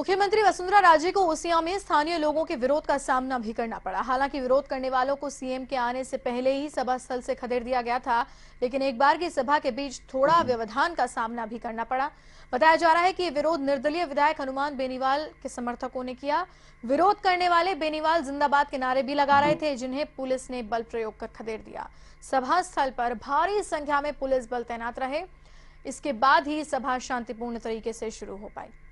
मुख्यमंत्री वसुंधरा राजे को ओसिया में स्थानीय लोगों के विरोध का सामना भी करना पड़ा हालांकि विरोध करने वालों को सीएम के आने से पहले ही सभा स्थल से खदेड़ दिया गया था लेकिन एक बार की सभा के बीच थोड़ा व्यवधान का सामना भी करना पड़ा बताया जा रहा है कि ये विरोध निर्दलीय विधायक हनुमान बेनीवाल के समर्थकों ने किया विरोध करने वाले बेनीवाल जिंदाबाद के नारे भी लगा रहे थे जिन्हें पुलिस ने बल प्रयोग कर खदेड़ दिया सभा स्थल पर भारी संख्या में पुलिस बल तैनात रहे इसके बाद ही सभा शांतिपूर्ण तरीके से शुरू हो पाई